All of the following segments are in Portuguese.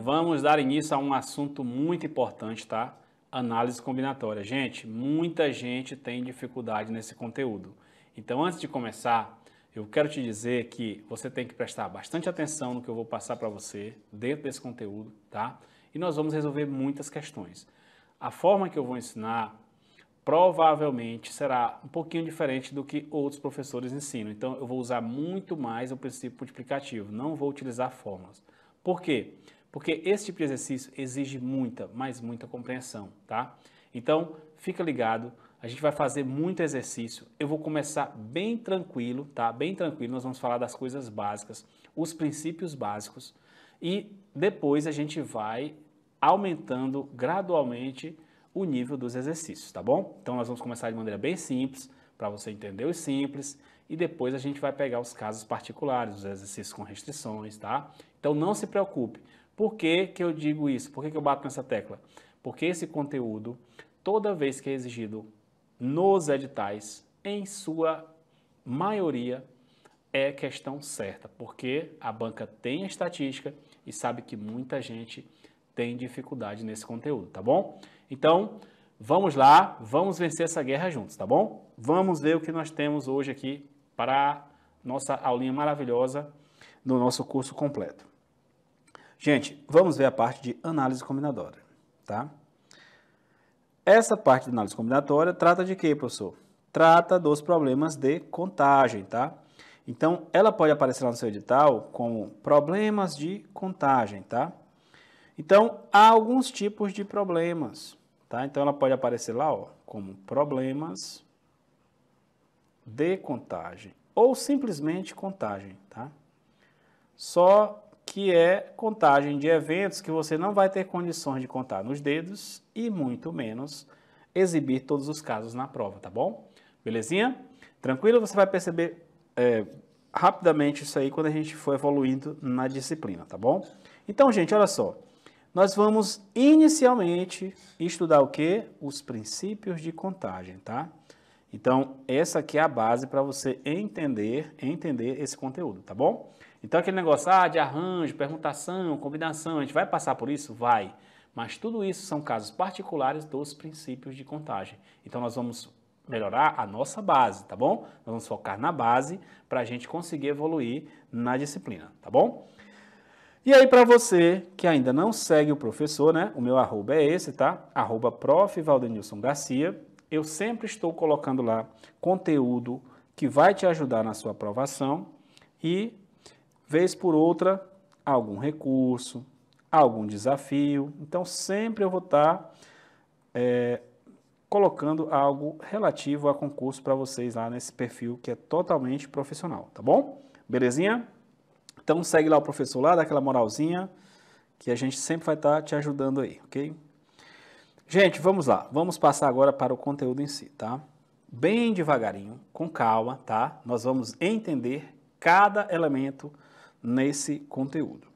vamos dar início a um assunto muito importante, tá? Análise combinatória. Gente, muita gente tem dificuldade nesse conteúdo. Então, antes de começar, eu quero te dizer que você tem que prestar bastante atenção no que eu vou passar para você dentro desse conteúdo, tá? E nós vamos resolver muitas questões. A forma que eu vou ensinar provavelmente será um pouquinho diferente do que outros professores ensinam. Então, eu vou usar muito mais o princípio multiplicativo, não vou utilizar fórmulas. Por quê? porque esse tipo de exercício exige muita, mas muita compreensão, tá? Então, fica ligado, a gente vai fazer muito exercício. Eu vou começar bem tranquilo, tá? Bem tranquilo, nós vamos falar das coisas básicas, os princípios básicos e depois a gente vai aumentando gradualmente o nível dos exercícios, tá bom? Então nós vamos começar de maneira bem simples, para você entender os simples, e depois a gente vai pegar os casos particulares, os exercícios com restrições, tá? Então não se preocupe, por que, que eu digo isso? Por que, que eu bato nessa tecla? Porque esse conteúdo, toda vez que é exigido nos editais, em sua maioria, é questão certa, porque a banca tem a estatística e sabe que muita gente tem dificuldade nesse conteúdo, tá bom? Então, vamos lá, vamos vencer essa guerra juntos, tá bom? Vamos ver o que nós temos hoje aqui para nossa aulinha maravilhosa do nosso curso completo. Gente, vamos ver a parte de análise combinatória, tá? Essa parte de análise combinatória trata de quê, professor? Trata dos problemas de contagem, tá? Então, ela pode aparecer lá no seu edital como problemas de contagem, tá? Então, há alguns tipos de problemas, tá? Então, ela pode aparecer lá, ó, como problemas de contagem ou simplesmente contagem, tá? Só que é contagem de eventos que você não vai ter condições de contar nos dedos e muito menos exibir todos os casos na prova, tá bom? Belezinha? Tranquilo? Você vai perceber é, rapidamente isso aí quando a gente for evoluindo na disciplina, tá bom? Então, gente, olha só. Nós vamos inicialmente estudar o que? Os princípios de contagem, tá? Então, essa aqui é a base para você entender, entender esse conteúdo, tá bom? Então aquele negócio ah, de arranjo, permutação, combinação, a gente vai passar por isso? Vai. Mas tudo isso são casos particulares dos princípios de contagem. Então nós vamos melhorar a nossa base, tá bom? Nós vamos focar na base para a gente conseguir evoluir na disciplina, tá bom? E aí para você que ainda não segue o professor, né? O meu arroba é esse, tá? Arroba prof. Valdenilson Garcia. Eu sempre estou colocando lá conteúdo que vai te ajudar na sua aprovação e Vez por outra, algum recurso, algum desafio. Então, sempre eu vou estar tá, é, colocando algo relativo a concurso para vocês lá nesse perfil que é totalmente profissional, tá bom? Belezinha? Então, segue lá o professor lá, dá aquela moralzinha que a gente sempre vai estar tá te ajudando aí, ok? Gente, vamos lá. Vamos passar agora para o conteúdo em si, tá? Bem devagarinho, com calma, tá? Nós vamos entender cada elemento nesse conteúdo.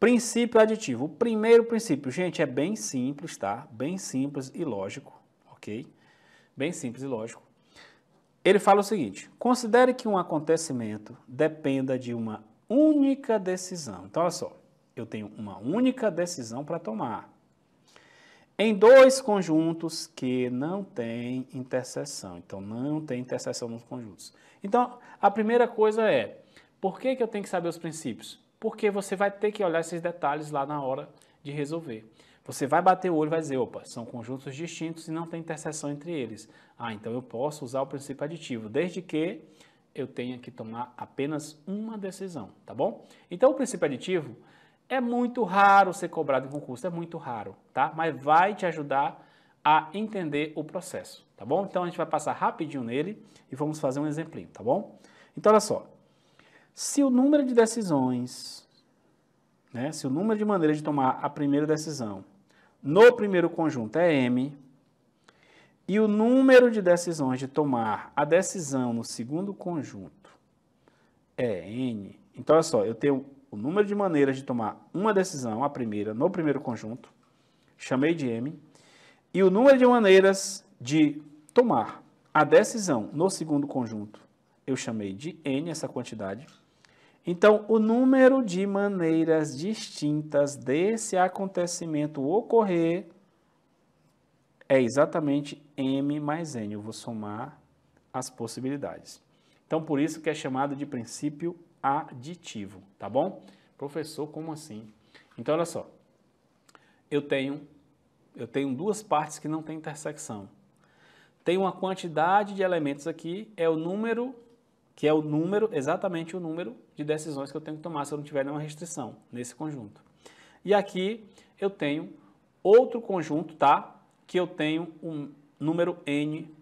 Princípio aditivo. O primeiro princípio, gente, é bem simples, tá? Bem simples e lógico, ok? Bem simples e lógico. Ele fala o seguinte: considere que um acontecimento dependa de uma única decisão. Então, olha só, eu tenho uma única decisão para tomar. Em dois conjuntos que não têm interseção. Então, não tem interseção nos conjuntos. Então, a primeira coisa é por que, que eu tenho que saber os princípios? Porque você vai ter que olhar esses detalhes lá na hora de resolver. Você vai bater o olho e vai dizer, opa, são conjuntos distintos e não tem interseção entre eles. Ah, então eu posso usar o princípio aditivo, desde que eu tenha que tomar apenas uma decisão, tá bom? Então o princípio aditivo é muito raro ser cobrado em concurso, é muito raro, tá? Mas vai te ajudar a entender o processo, tá bom? Então a gente vai passar rapidinho nele e vamos fazer um exemplinho, tá bom? Então olha só, se o número de decisões, né, se o número de maneiras de tomar a primeira decisão no primeiro conjunto é M, e o número de decisões de tomar a decisão no segundo conjunto é N, então é só, eu tenho o número de maneiras de tomar uma decisão, a primeira, no primeiro conjunto, chamei de M, e o número de maneiras de tomar a decisão no segundo conjunto, eu chamei de N essa quantidade. Então, o número de maneiras distintas desse acontecimento ocorrer é exatamente m mais n. Eu vou somar as possibilidades. Então, por isso que é chamado de princípio aditivo, tá bom? Professor, como assim? Então, olha só. Eu tenho, eu tenho duas partes que não têm intersecção. Tem uma quantidade de elementos aqui, é o número que é o número, exatamente o número de decisões que eu tenho que tomar se eu não tiver nenhuma restrição nesse conjunto. E aqui eu tenho outro conjunto, tá? Que eu tenho um número n,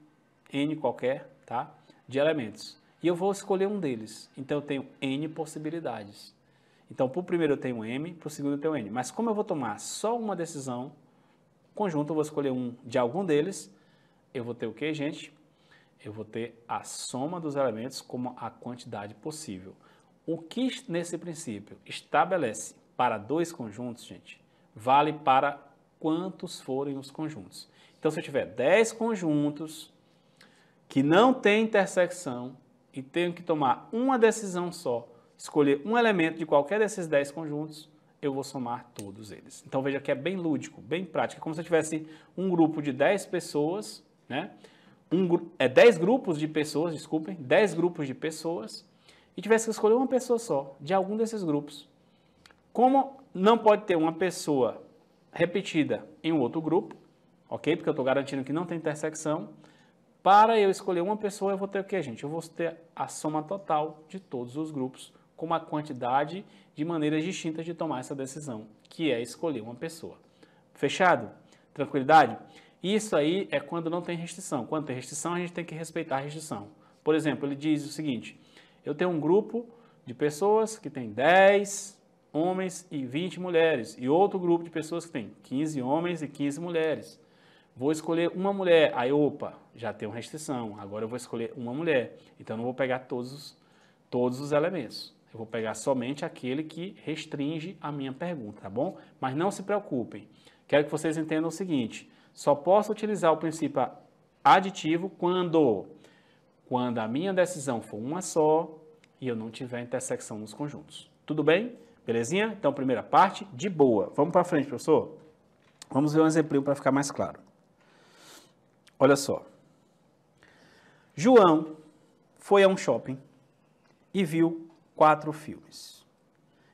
n qualquer, tá? De elementos. E eu vou escolher um deles. Então eu tenho n possibilidades. Então, para o primeiro eu tenho m, para o segundo eu tenho n. Mas como eu vou tomar só uma decisão conjunto, eu vou escolher um de algum deles, eu vou ter o quê, gente? eu vou ter a soma dos elementos como a quantidade possível. O que nesse princípio estabelece para dois conjuntos, gente, vale para quantos forem os conjuntos. Então, se eu tiver 10 conjuntos que não têm intersecção e tenho que tomar uma decisão só, escolher um elemento de qualquer desses 10 conjuntos, eu vou somar todos eles. Então veja que é bem lúdico, bem prático, é como se eu tivesse um grupo de 10 pessoas, né? um, é, 10 grupos de pessoas, desculpem, 10 grupos de pessoas, e tivesse que escolher uma pessoa só de algum desses grupos. Como não pode ter uma pessoa repetida em um outro grupo, ok? Porque eu estou garantindo que não tem intersecção. Para eu escolher uma pessoa, eu vou ter o quê, gente? Eu vou ter a soma total de todos os grupos, com uma quantidade de maneiras distintas de tomar essa decisão, que é escolher uma pessoa. Fechado? Tranquilidade? Isso aí é quando não tem restrição. Quando tem restrição, a gente tem que respeitar a restrição. Por exemplo, ele diz o seguinte: eu tenho um grupo de pessoas que tem 10 homens e 20 mulheres, e outro grupo de pessoas que tem 15 homens e 15 mulheres. Vou escolher uma mulher. Aí, opa, já tem uma restrição. Agora eu vou escolher uma mulher. Então, não vou pegar todos os, todos os elementos. Eu vou pegar somente aquele que restringe a minha pergunta, tá bom? Mas não se preocupem. Quero que vocês entendam o seguinte: só posso utilizar o princípio aditivo quando, quando a minha decisão for uma só e eu não tiver intersecção nos conjuntos. Tudo bem? Belezinha? Então, primeira parte, de boa. Vamos para frente, professor? Vamos ver um exemplo para ficar mais claro. Olha só. João foi a um shopping e viu quatro filmes.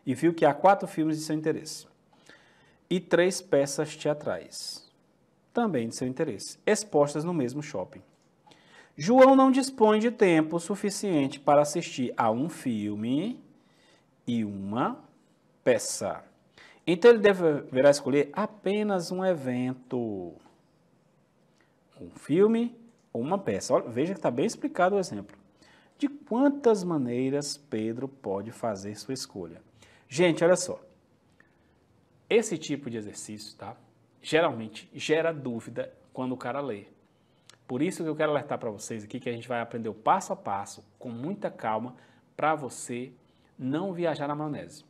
E viu que há quatro filmes de seu interesse e três peças teatrais também de seu interesse, expostas no mesmo shopping. João não dispõe de tempo suficiente para assistir a um filme e uma peça. Então ele deverá escolher apenas um evento. Um filme ou uma peça. Olha, veja que está bem explicado o exemplo. De quantas maneiras Pedro pode fazer sua escolha? Gente, olha só. Esse tipo de exercício, tá? geralmente gera dúvida quando o cara lê. Por isso que eu quero alertar para vocês aqui que a gente vai aprender o passo a passo, com muita calma, para você não viajar na maionese.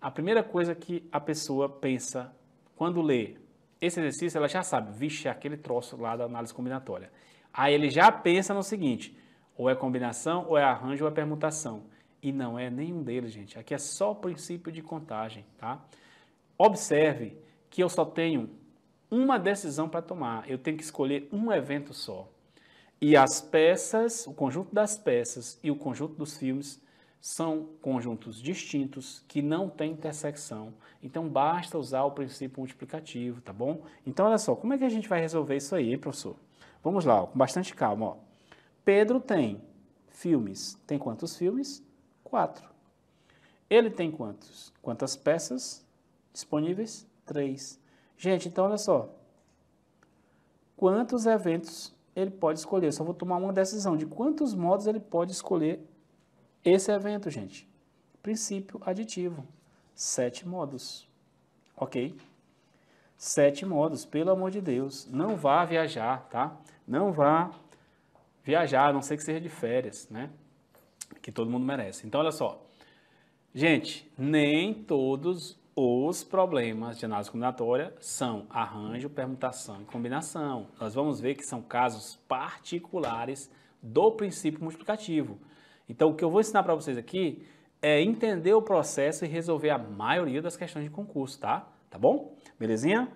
A primeira coisa que a pessoa pensa quando lê esse exercício, ela já sabe, vixe, é aquele troço lá da análise combinatória. Aí ele já pensa no seguinte: ou é combinação, ou é arranjo, ou é permutação. E não é nenhum deles, gente. Aqui é só o princípio de contagem, tá? Observe que eu só tenho uma decisão para tomar, eu tenho que escolher um evento só. E as peças, o conjunto das peças e o conjunto dos filmes são conjuntos distintos que não têm intersecção. Então basta usar o princípio multiplicativo, tá bom? Então olha só, como é que a gente vai resolver isso aí, hein, professor? Vamos lá, com bastante calma. Ó. Pedro tem filmes. Tem quantos filmes? Quatro. Ele tem quantos? Quantas peças disponíveis? 3. Gente, então olha só. Quantos eventos ele pode escolher? Eu só vou tomar uma decisão de quantos modos ele pode escolher esse evento, gente. Princípio aditivo. Sete modos. Ok? Sete modos, pelo amor de Deus. Não vá viajar, tá? Não vá viajar, a não sei que seja de férias, né? Que todo mundo merece. Então, olha só. Gente, nem todos os problemas de análise combinatória são arranjo, permutação e combinação. Nós vamos ver que são casos particulares do princípio multiplicativo. Então, o que eu vou ensinar para vocês aqui é entender o processo e resolver a maioria das questões de concurso, tá? Tá bom? Belezinha?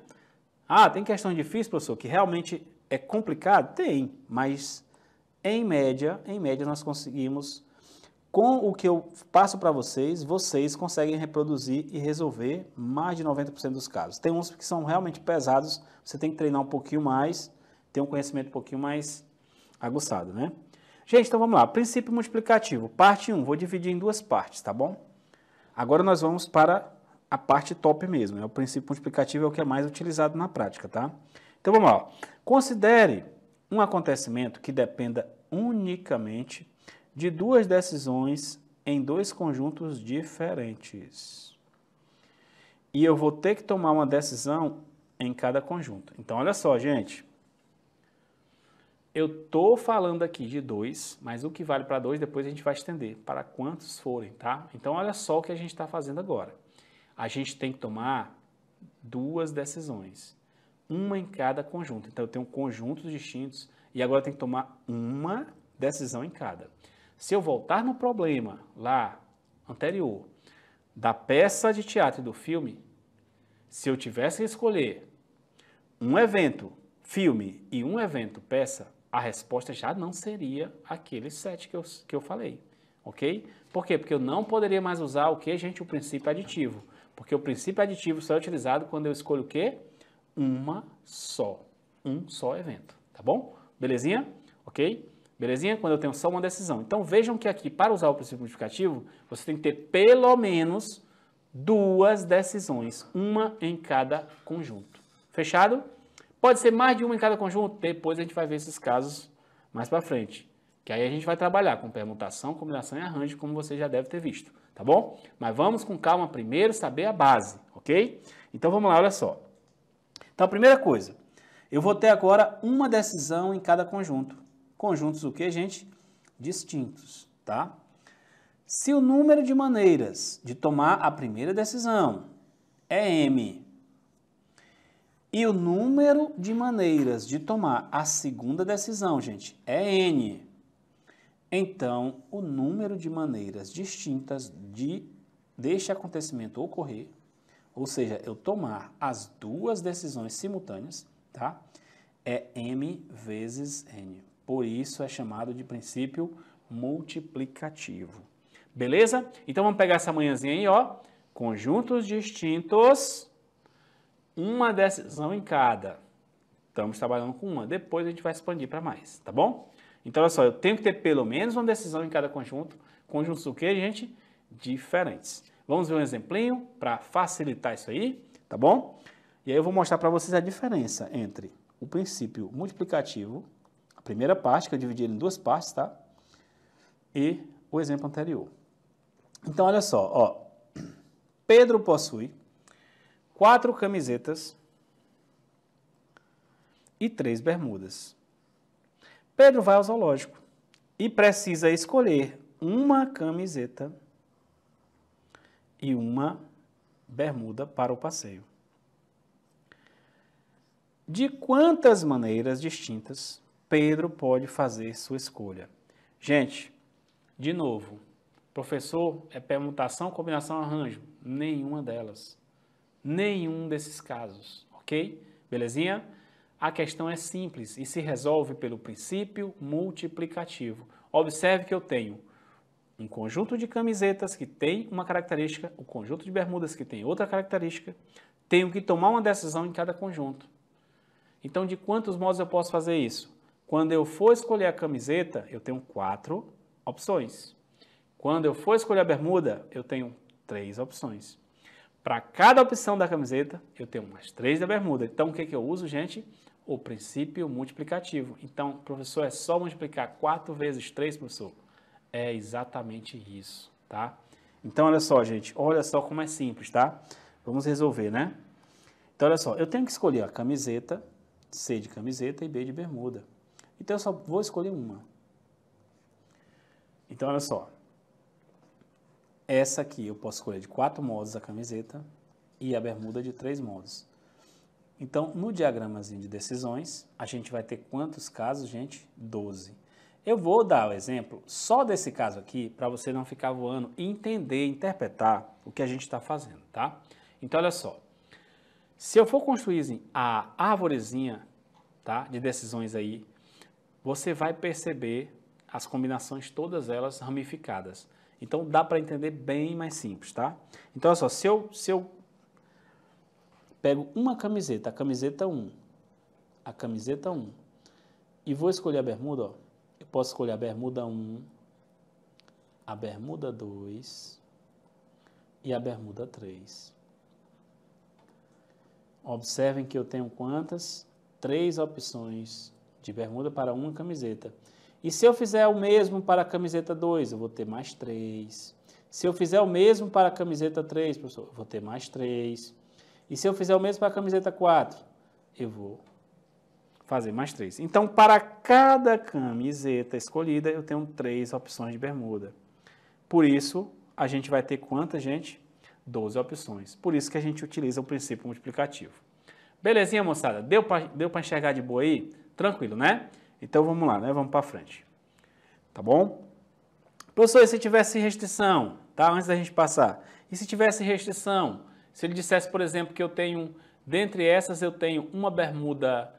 Ah, tem questão difícil, professor, que realmente é complicado? Tem, mas em média, em média nós conseguimos com o que eu passo para vocês, vocês conseguem reproduzir e resolver mais de 90% dos casos. Tem uns que são realmente pesados, você tem que treinar um pouquinho mais, ter um conhecimento um pouquinho mais aguçado, né? Gente, então vamos lá. Princípio multiplicativo. Parte 1, vou dividir em duas partes, tá bom? Agora nós vamos para a parte top mesmo. É o princípio multiplicativo é o que é mais utilizado na prática, tá? Então vamos lá. Considere um acontecimento que dependa unicamente de duas decisões em dois conjuntos diferentes. E eu vou ter que tomar uma decisão em cada conjunto. Então, olha só, gente. Eu estou falando aqui de dois, mas o que vale para dois depois a gente vai estender para quantos forem, tá? Então, olha só o que a gente está fazendo agora. A gente tem que tomar duas decisões, uma em cada conjunto. Então, eu tenho conjuntos distintos e agora eu tenho que tomar uma decisão em cada. Se eu voltar no problema lá anterior da peça de teatro e do filme, se eu tivesse que escolher um evento filme e um evento peça, a resposta já não seria aqueles sete que eu, que eu falei, ok? Por quê? Porque eu não poderia mais usar o que, gente? O princípio aditivo. Porque o princípio aditivo só é utilizado quando eu escolho o quê? Uma só. Um só evento, tá bom? Belezinha? Ok? Belezinha? Quando eu tenho só uma decisão. Então vejam que aqui, para usar o princípio multiplicativo, você tem que ter pelo menos duas decisões, uma em cada conjunto. Fechado? Pode ser mais de uma em cada conjunto? Depois a gente vai ver esses casos mais para frente. Que aí a gente vai trabalhar com permutação, combinação e arranjo, como você já deve ter visto, tá bom? Mas vamos com calma primeiro saber a base, ok? Então vamos lá, olha só. Então a primeira coisa, eu vou ter agora uma decisão em cada conjunto conjuntos o que, gente? Distintos, tá? Se o número de maneiras de tomar a primeira decisão é M e o número de maneiras de tomar a segunda decisão, gente, é N, então o número de maneiras distintas de deste acontecimento ocorrer, ou seja, eu tomar as duas decisões simultâneas, tá? É M vezes N. Por isso é chamado de princípio multiplicativo. Beleza? Então vamos pegar essa manhãzinha aí, ó. Conjuntos distintos, uma decisão em cada. Estamos trabalhando com uma, depois a gente vai expandir para mais, tá bom? Então, olha só, eu tenho que ter pelo menos uma decisão em cada conjunto. Conjuntos do quê, gente? Diferentes. Vamos ver um exemplinho para facilitar isso aí, tá bom? E aí eu vou mostrar para vocês a diferença entre o princípio multiplicativo primeira parte, que eu dividi ele em duas partes, tá? E o exemplo anterior. Então, olha só, ó. Pedro possui quatro camisetas e três bermudas. Pedro vai ao zoológico e precisa escolher uma camiseta e uma bermuda para o passeio. De quantas maneiras distintas Pedro pode fazer sua escolha. Gente, de novo, professor é permutação, combinação, arranjo? Nenhuma delas. Nenhum desses casos, ok? Belezinha? A questão é simples e se resolve pelo princípio multiplicativo. Observe que eu tenho um conjunto de camisetas que tem uma característica, o um conjunto de bermudas que tem outra característica, tenho que tomar uma decisão em cada conjunto. Então, de quantos modos eu posso fazer isso? Quando eu for escolher a camiseta, eu tenho quatro opções. Quando eu for escolher a bermuda, eu tenho três opções. Para cada opção da camiseta, eu tenho mais três da bermuda. Então, o que, que eu uso, gente? O princípio multiplicativo. Então, professor, é só multiplicar 4 vezes 3, professor? É exatamente isso, tá? Então, olha só, gente. Olha só como é simples, tá? Vamos resolver, né? Então, olha só. Eu tenho que escolher a camiseta, C de camiseta e B de bermuda. Então eu só vou escolher uma. Então olha só. Essa aqui eu posso escolher de quatro modos a camiseta e a bermuda de três modos. Então, no diagramazinho de decisões, a gente vai ter quantos casos, gente? 12. Eu vou dar o exemplo só desse caso aqui, para você não ficar voando e entender, interpretar o que a gente está fazendo, tá? Então, olha só. Se eu for construir a árvorezinha tá, de decisões aí, você vai perceber as combinações, todas elas ramificadas. Então dá para entender bem mais simples, tá? Então, olha só, se eu, se eu pego uma camiseta, a camiseta 1, a camiseta 1, e vou escolher a bermuda, ó, eu posso escolher a bermuda 1, a bermuda 2 e a bermuda 3. Observem que eu tenho quantas? Três opções de bermuda para uma camiseta. E se eu fizer o mesmo para a camiseta 2, eu vou ter mais 3. Se eu fizer o mesmo para a camiseta 3, professor, eu vou ter mais 3. E se eu fizer o mesmo para a camiseta 4, eu vou fazer mais 3. Então, para cada camiseta escolhida, eu tenho 3 opções de bermuda. Por isso, a gente vai ter quanta, gente? 12 opções. Por isso que a gente utiliza o princípio multiplicativo. Belezinha, moçada? Deu para enxergar de boa aí? Tranquilo, né? Então vamos lá, né? Vamos para frente. Tá bom? Professor, e se tivesse restrição, tá? Antes da gente passar. E se tivesse restrição? Se ele dissesse, por exemplo, que eu tenho, dentre essas, eu tenho uma bermuda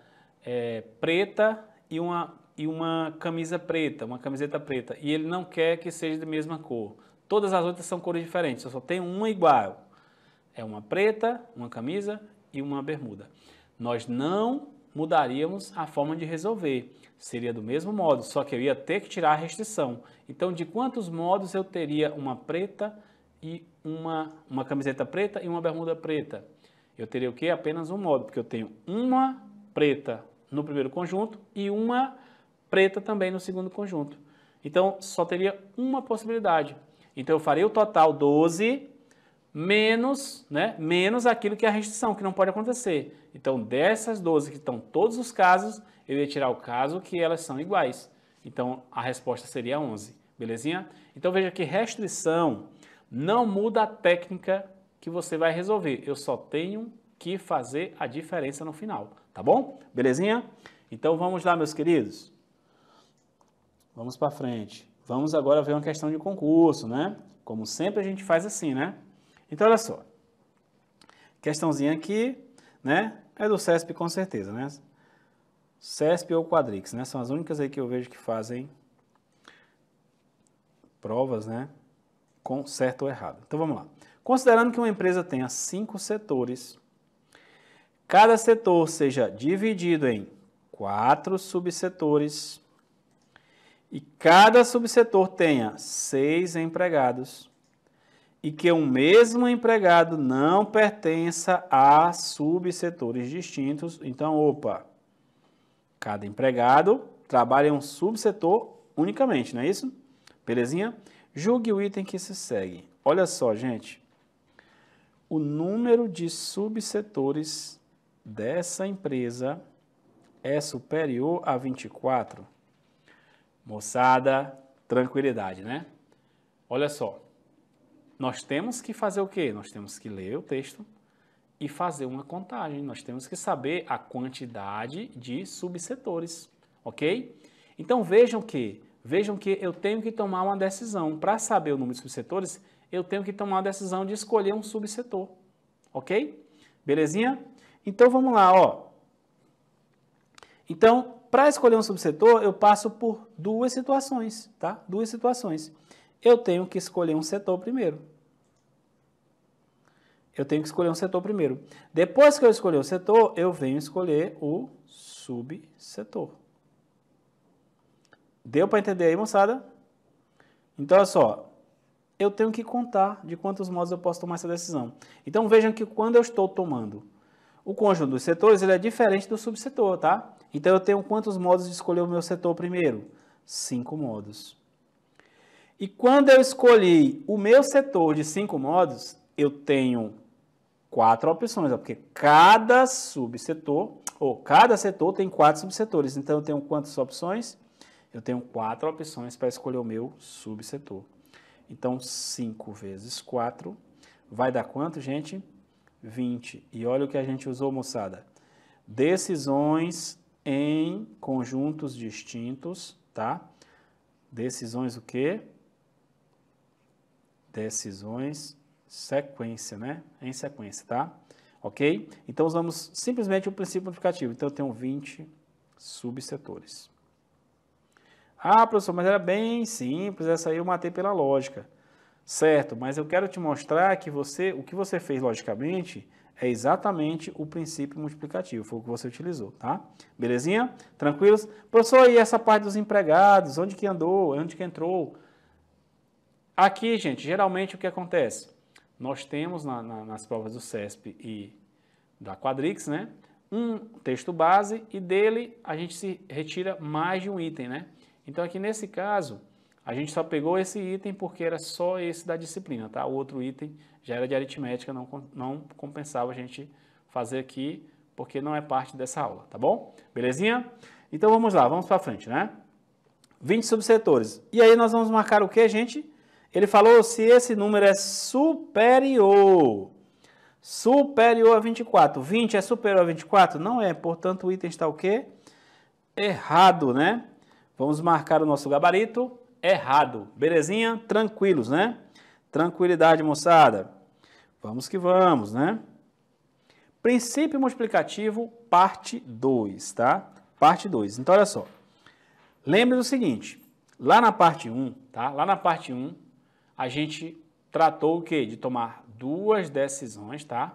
é, preta e uma, e uma camisa preta, uma camiseta preta, e ele não quer que seja da mesma cor. Todas as outras são cores diferentes, eu só tenho uma igual. É uma preta, uma camisa e uma bermuda. Nós não mudaríamos a forma de resolver. Seria do mesmo modo, só que eu ia ter que tirar a restrição. Então, de quantos modos eu teria uma preta e uma, uma camiseta preta e uma bermuda preta? Eu teria o quê? Apenas um modo, porque eu tenho uma preta no primeiro conjunto e uma preta também no segundo conjunto. Então, só teria uma possibilidade. Então, eu farei o total 12 menos, né, menos aquilo que é a restrição, que não pode acontecer. Então, dessas 12 que estão todos os casos, eu ia tirar o caso que elas são iguais. Então, a resposta seria 11, belezinha? Então, veja que restrição não muda a técnica que você vai resolver. Eu só tenho que fazer a diferença no final, tá bom? Belezinha? Então, vamos lá, meus queridos. Vamos para frente. Vamos agora ver uma questão de concurso, né? Como sempre a gente faz assim, né? Então, olha só. Questãozinha aqui, né? É do CESP com certeza, né? CESP ou Quadrix, né? São as únicas aí que eu vejo que fazem provas, né? Com certo ou errado. Então vamos lá. Considerando que uma empresa tenha cinco setores, cada setor seja dividido em quatro subsetores e cada subsetor tenha seis empregados, e que o mesmo empregado não pertença a subsetores distintos. Então, opa, cada empregado trabalha em um subsetor unicamente, não é isso? Belezinha? Julgue o item que se segue. Olha só, gente. O número de subsetores dessa empresa é superior a 24. Moçada, tranquilidade, né? Olha só. Nós temos que fazer o quê? Nós temos que ler o texto e fazer uma contagem. Nós temos que saber a quantidade de subsetores, ok? Então vejam que, vejam que eu tenho que tomar uma decisão. Para saber o número de subsetores, eu tenho que tomar a decisão de escolher um subsetor, ok? Belezinha? Então vamos lá, ó. Então, para escolher um subsetor, eu passo por duas situações, tá? Duas situações eu tenho que escolher um setor primeiro. Eu tenho que escolher um setor primeiro. Depois que eu escolher o setor, eu venho escolher o subsetor. Deu para entender aí, moçada? Então, olha só. Eu tenho que contar de quantos modos eu posso tomar essa decisão. Então, vejam que quando eu estou tomando o conjunto dos setores, ele é diferente do subsetor, tá? Então, eu tenho quantos modos de escolher o meu setor primeiro? Cinco modos. E quando eu escolhi o meu setor de cinco modos, eu tenho quatro opções, porque cada subsetor, ou cada setor tem quatro subsetores. Então eu tenho quantas opções? Eu tenho quatro opções para escolher o meu subsetor. Então 5 vezes 4 vai dar quanto, gente? 20. E olha o que a gente usou, moçada. Decisões em conjuntos distintos, tá? Decisões o quê? decisões sequência, né? Em sequência, tá? Ok? Então, usamos simplesmente o princípio multiplicativo. Então, eu tenho 20 subsetores. Ah, professor, mas era bem simples, essa aí eu matei pela lógica. Certo, mas eu quero te mostrar que você, o que você fez logicamente é exatamente o princípio multiplicativo, foi o que você utilizou, tá? Belezinha? Tranquilos? Professor, e essa parte dos empregados, onde que andou, onde que entrou? Aqui, gente, geralmente o que acontece? Nós temos na, na, nas provas do CESP e da Quadrix, né? Um texto base e dele a gente se retira mais de um item, né? Então aqui nesse caso, a gente só pegou esse item porque era só esse da disciplina, tá? O outro item já era de aritmética, não, não compensava a gente fazer aqui porque não é parte dessa aula, tá bom? Belezinha? Então vamos lá, vamos para frente, né? 20 subsetores. E aí nós vamos marcar o que, gente? Ele falou se esse número é superior. Superior a 24. 20 é superior a 24? Não é. Portanto, o item está o quê? Errado, né? Vamos marcar o nosso gabarito. Errado. Belezinha? Tranquilos, né? Tranquilidade, moçada. Vamos que vamos, né? Princípio multiplicativo, parte 2, tá? Parte 2. Então, olha só. Lembre do seguinte. Lá na parte 1, um, tá? Lá na parte 1, um, a gente tratou o quê? De tomar duas decisões, tá?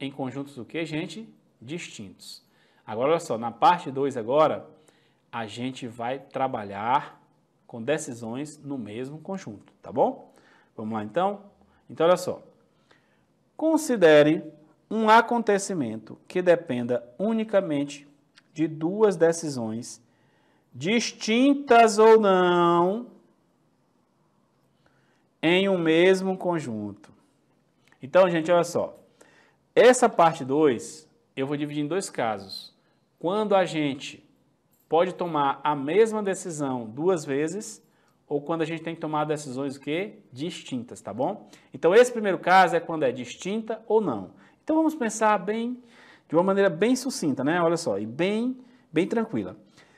Em conjuntos o quê, gente? Distintos. Agora, olha só, na parte 2 agora, a gente vai trabalhar com decisões no mesmo conjunto, tá bom? Vamos lá, então? Então, olha só. Considere um acontecimento que dependa unicamente de duas decisões distintas ou não em um mesmo conjunto. Então, gente, olha só. Essa parte 2 eu vou dividir em dois casos. Quando a gente pode tomar a mesma decisão duas vezes ou quando a gente tem que tomar decisões que distintas, tá bom? Então esse primeiro caso é quando é distinta ou não. Então vamos pensar bem de uma maneira bem sucinta, né? Olha só, e bem bem tranquila.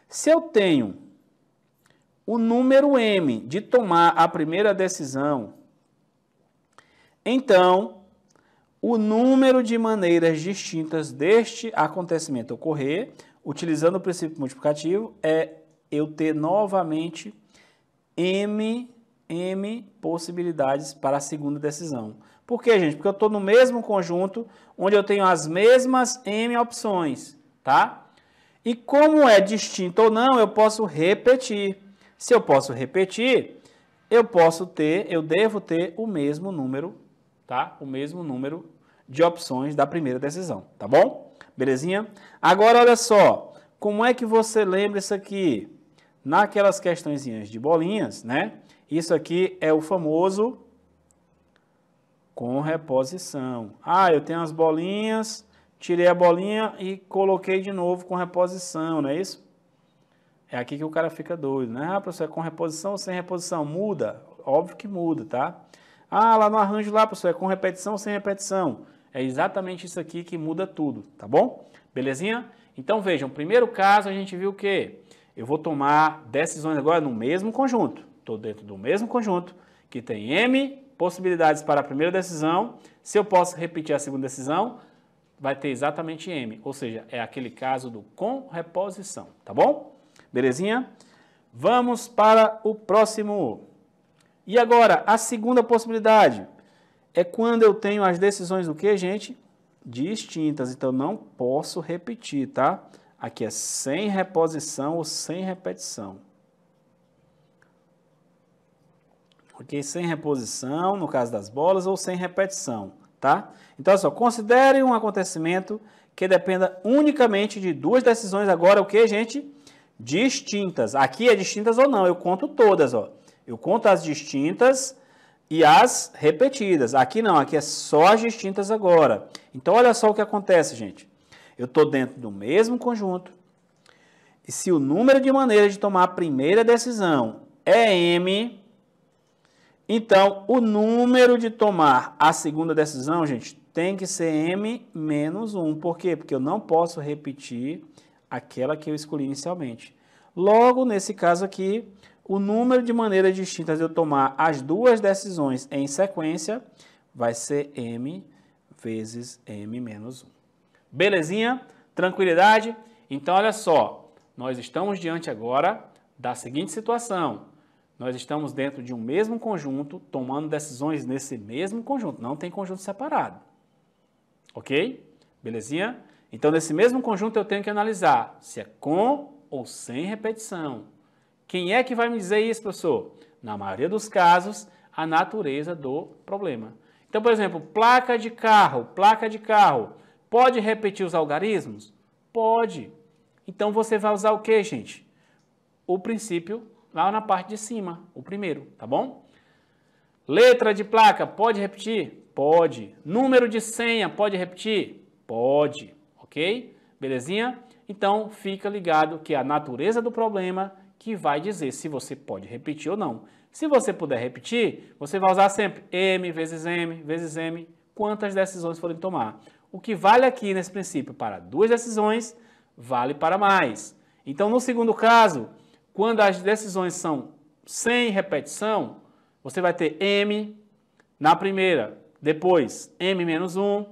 Se eu tenho o número m de tomar a primeira decisão, então o número de maneiras distintas deste acontecimento ocorrer, utilizando o princípio multiplicativo, é eu ter novamente m, m possibilidades para a segunda decisão. Por quê, gente? Porque eu estou no mesmo conjunto onde eu tenho as mesmas m opções, tá? E como é distinto ou não, eu posso repetir. Se eu posso repetir, eu posso ter, eu devo ter o mesmo número, tá? O mesmo número de opções da primeira decisão, tá bom? Belezinha? Agora olha só, como é que você lembra isso aqui? Naquelas questõezinhas de bolinhas, né? Isso aqui é o famoso com reposição. Ah, eu tenho as bolinhas, tirei a bolinha e coloquei de novo com reposição, não é isso? É aqui que o cara fica doido, né? Ah, professor, é com reposição ou sem reposição? Muda? Óbvio que muda, tá? Ah, lá no arranjo lá, professor, é com repetição ou sem repetição? É exatamente isso aqui que muda tudo, tá bom? Belezinha? Então vejam, primeiro caso a gente viu o quê? Eu vou tomar decisões agora no mesmo conjunto. Estou dentro do mesmo conjunto que tem M possibilidades para a primeira decisão. Se eu posso repetir a segunda decisão, vai ter exatamente M, ou seja, é aquele caso do com reposição, tá bom? Belezinha? Vamos para o próximo. E agora, a segunda possibilidade é quando eu tenho as decisões do que, gente? Distintas. Então, não posso repetir, tá? Aqui é sem reposição ou sem repetição. Ok? Sem reposição, no caso das bolas, ou sem repetição, tá? Então, olha só, considere um acontecimento que dependa unicamente de duas decisões agora, o que, gente? distintas. Aqui é distintas ou não, eu conto todas, ó. Eu conto as distintas e as repetidas. Aqui não, aqui é só as distintas agora. Então olha só o que acontece, gente. Eu estou dentro do mesmo conjunto. E se o número de maneiras de tomar a primeira decisão é M, então o número de tomar a segunda decisão, gente, tem que ser M menos 1. Por quê? Porque eu não posso repetir aquela que eu escolhi inicialmente. Logo, nesse caso aqui, o número de maneiras distintas de eu tomar as duas decisões em sequência vai ser m vezes m menos 1. Belezinha? Tranquilidade? Então, olha só, nós estamos diante agora da seguinte situação. Nós estamos dentro de um mesmo conjunto, tomando decisões nesse mesmo conjunto, não tem conjunto separado. Ok? Belezinha? Então, nesse mesmo conjunto, eu tenho que analisar se é com ou sem repetição. Quem é que vai me dizer isso, professor? Na maioria dos casos, a natureza do problema. Então, por exemplo, placa de carro, placa de carro, pode repetir os algarismos? Pode. Então você vai usar o que, gente? O princípio lá na parte de cima, o primeiro, tá bom? Letra de placa, pode repetir? Pode. Número de senha, pode repetir? Pode ok? Belezinha? Então fica ligado que é a natureza do problema que vai dizer se você pode repetir ou não. Se você puder repetir, você vai usar sempre M vezes M vezes M, quantas decisões forem tomar. O que vale aqui nesse princípio para duas decisões, vale para mais. Então, no segundo caso, quando as decisões são sem repetição, você vai ter M na primeira, depois M menos 1,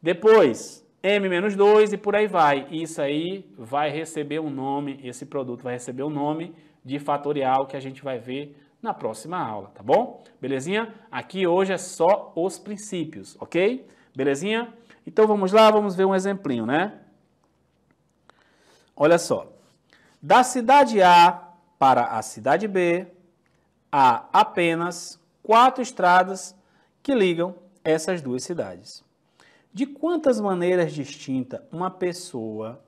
depois M menos 2 e por aí vai. Isso aí vai receber um nome, esse produto vai receber o um nome de fatorial que a gente vai ver na próxima aula, tá bom? Belezinha? Aqui hoje é só os princípios, ok? Belezinha? Então vamos lá, vamos ver um exemplinho, né? Olha só. Da cidade A para a cidade B, há apenas quatro estradas que ligam essas duas cidades. De quantas maneiras distintas uma pessoa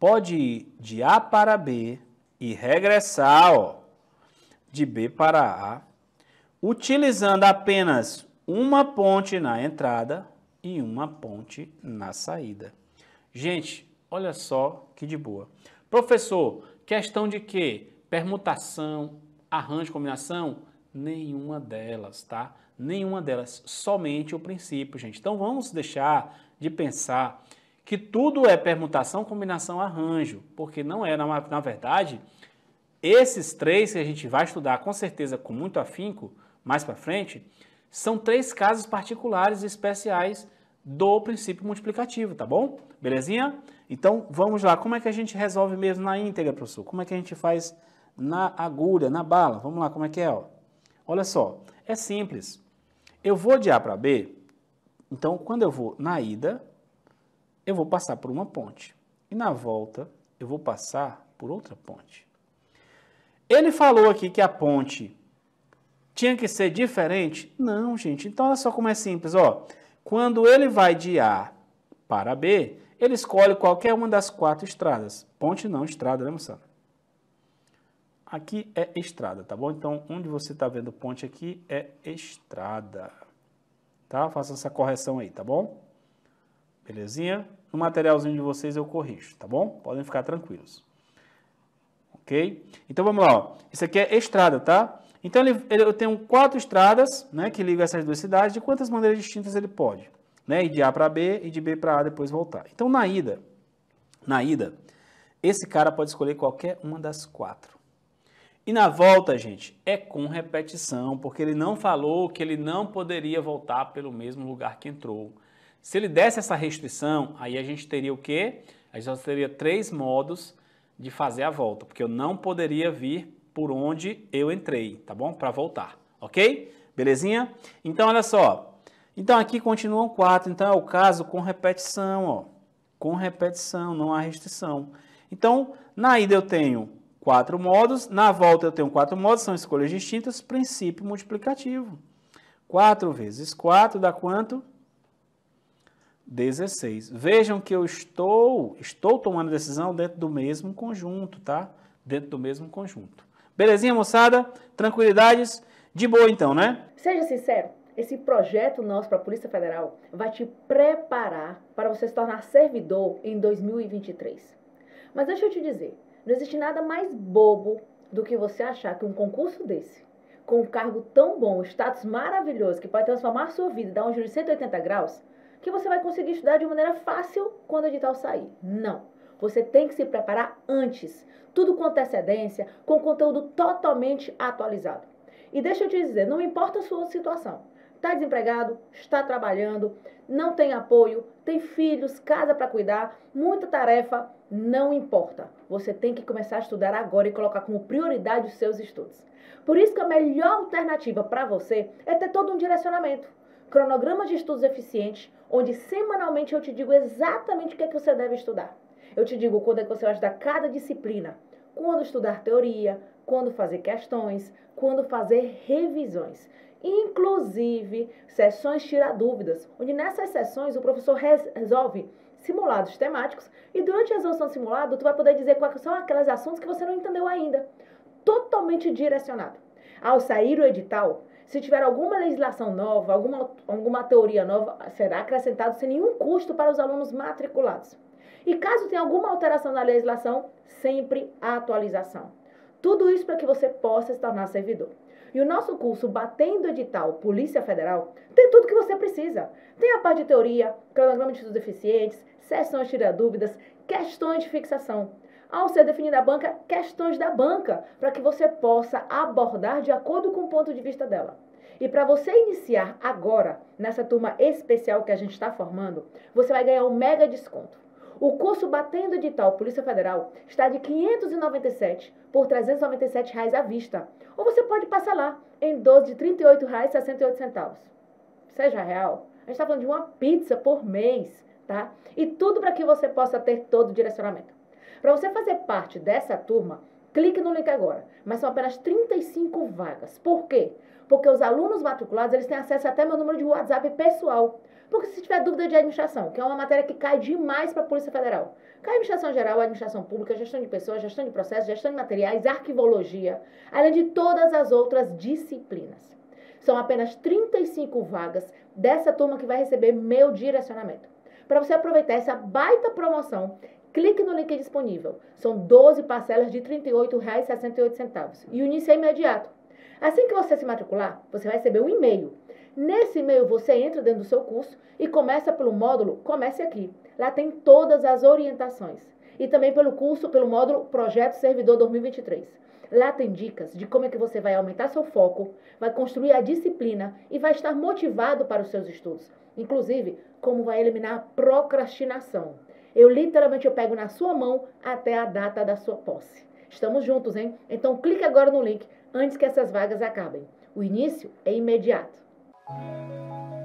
pode ir de A para B e regressar ó, de B para A, utilizando apenas uma ponte na entrada e uma ponte na saída. Gente, olha só que de boa. Professor, questão de quê? Permutação, arranjo, combinação? Nenhuma delas, tá? nenhuma delas, somente o princípio, gente. Então vamos deixar de pensar que tudo é permutação, combinação, arranjo, porque não é, na, na verdade, esses três que a gente vai estudar com certeza com muito afinco mais para frente, são três casos particulares e especiais do princípio multiplicativo, tá bom? Belezinha? Então vamos lá, como é que a gente resolve mesmo na íntegra, professor? Como é que a gente faz na agulha, na bala? Vamos lá, como é que é? Ó? Olha só, é simples. Eu vou de A para B, então quando eu vou na ida, eu vou passar por uma ponte. E na volta, eu vou passar por outra ponte. Ele falou aqui que a ponte tinha que ser diferente? Não, gente. Então olha só como é simples, ó. Quando ele vai de A para B, ele escolhe qualquer uma das quatro estradas. Ponte não, estrada, né, moçada? aqui é estrada, tá bom? Então, onde você está vendo ponte aqui é estrada, tá? Faça essa correção aí, tá bom? Belezinha? No materialzinho de vocês eu corrijo, tá bom? Podem ficar tranquilos. Ok? Então, vamos lá, ó. Isso aqui é estrada, tá? Então, ele, ele, eu tenho quatro estradas, né, que ligam essas duas cidades. De quantas maneiras distintas ele pode? Né? E de A para B e de B para A depois voltar. Então, na ida, na ida, esse cara pode escolher qualquer uma das quatro. E na volta, gente, é com repetição, porque ele não falou que ele não poderia voltar pelo mesmo lugar que entrou. Se ele desse essa restrição, aí a gente teria o quê? A gente só teria três modos de fazer a volta, porque eu não poderia vir por onde eu entrei, tá bom? Para voltar, ok? Belezinha? Então, olha só. Então, aqui continuam quatro. Então, é o caso com repetição, ó. Com repetição, não há restrição. Então, na ida eu tenho quatro modos. Na volta eu tenho quatro modos, são escolhas distintas, princípio multiplicativo. 4 vezes 4 dá quanto? 16. Vejam que eu estou, estou tomando decisão dentro do mesmo conjunto, tá? Dentro do mesmo conjunto. Belezinha, moçada? Tranquilidades? De boa então, né? Seja sincero, esse projeto nosso para a Polícia Federal vai te preparar para você se tornar servidor em 2023. Mas deixa eu te dizer, não existe nada mais bobo do que você achar que um concurso desse, com um cargo tão bom, status maravilhoso, que pode transformar sua vida, dar um giro de 180 graus, que você vai conseguir estudar de maneira fácil quando o edital sair. Não. Você tem que se preparar antes, tudo com antecedência, com conteúdo totalmente atualizado. E deixa eu te dizer, não importa a sua situação. Está desempregado, está trabalhando, não tem apoio, tem filhos, casa para cuidar, muita tarefa, não importa você tem que começar a estudar agora e colocar como prioridade os seus estudos. Por isso que a melhor alternativa para você é ter todo um direcionamento. Cronograma de estudos eficientes, onde semanalmente eu te digo exatamente o que é que você deve estudar. Eu te digo quando é que você vai estudar cada disciplina, quando estudar teoria, quando fazer questões, quando fazer revisões. Inclusive, sessões tira dúvidas, onde nessas sessões o professor resolve simulados temáticos e durante a resolução simulada tu vai poder dizer quais são aqueles assuntos que você não entendeu ainda. Totalmente direcionado. Ao sair o edital, se tiver alguma legislação nova, alguma, alguma teoria nova, será acrescentado sem nenhum custo para os alunos matriculados. E caso tenha alguma alteração na legislação, sempre a atualização. Tudo isso para que você possa se tornar servidor. E o nosso curso Batendo Edital Polícia Federal tem tudo que você precisa. Tem a parte de teoria, cronograma de estudos eficientes, sessões de tirar dúvidas, questões de fixação. Ao ser definida a banca, questões da banca, para que você possa abordar de acordo com o ponto de vista dela. E para você iniciar agora, nessa turma especial que a gente está formando, você vai ganhar um mega desconto. O custo batendo edital Polícia Federal está de R$ 597 por R$ 397 reais à vista. Ou você pode parcelar em 12 de R$ 38,68. Seja real, a gente está falando de uma pizza por mês, tá? E tudo para que você possa ter todo o direcionamento. Para você fazer parte dessa turma, clique no link agora. Mas são apenas 35 vagas. Por quê? Porque os alunos matriculados, eles têm acesso até meu número de WhatsApp pessoal. Porque se tiver dúvida de administração, que é uma matéria que cai demais para a Polícia Federal. Cai administração geral, administração pública, gestão de pessoas, gestão de processos, gestão de materiais, arquivologia, além de todas as outras disciplinas. São apenas 35 vagas dessa turma que vai receber meu direcionamento. Para você aproveitar essa baita promoção, clique no link disponível. São 12 parcelas de R$ 38,68 e o início é imediato. Assim que você se matricular, você vai receber um e-mail Nesse meio, você entra dentro do seu curso e começa pelo módulo Comece Aqui. Lá tem todas as orientações. E também pelo curso, pelo módulo Projeto Servidor 2023. Lá tem dicas de como é que você vai aumentar seu foco, vai construir a disciplina e vai estar motivado para os seus estudos. Inclusive, como vai eliminar a procrastinação. Eu literalmente eu pego na sua mão até a data da sua posse. Estamos juntos, hein? Então clique agora no link antes que essas vagas acabem. O início é imediato. うん。